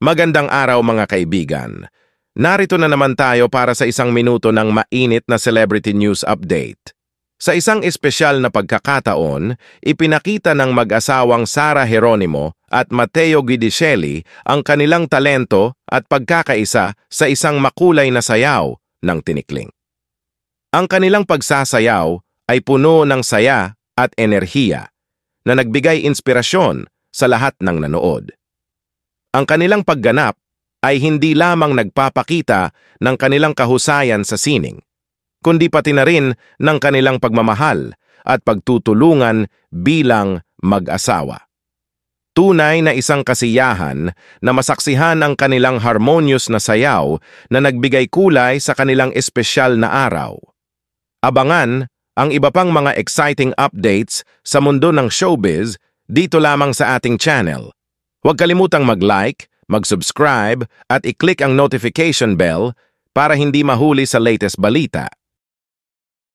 Magandang araw mga kaibigan. Narito na naman tayo para sa isang minuto ng mainit na celebrity news update. Sa isang espesyal na pagkakataon, ipinakita ng mag-asawang Sara Heronimo at Matteo Guidicelli ang kanilang talento at pagkakaisa sa isang makulay na sayaw ng tinikling. Ang kanilang pagsasayaw ay puno ng saya at enerhiya na nagbigay inspirasyon sa lahat ng nanood. Ang kanilang pagganap ay hindi lamang nagpapakita ng kanilang kahusayan sa sining, kundi pati na rin ng kanilang pagmamahal at pagtutulungan bilang mag-asawa. Tunay na isang kasiyahan na masaksihan ang kanilang harmonious na sayaw na nagbigay kulay sa kanilang espesyal na araw. Abangan ang iba pang mga exciting updates sa mundo ng showbiz dito lamang sa ating channel – Huwag kalimutang mag-like, mag-subscribe at i-click ang notification bell para hindi mahuli sa latest balita.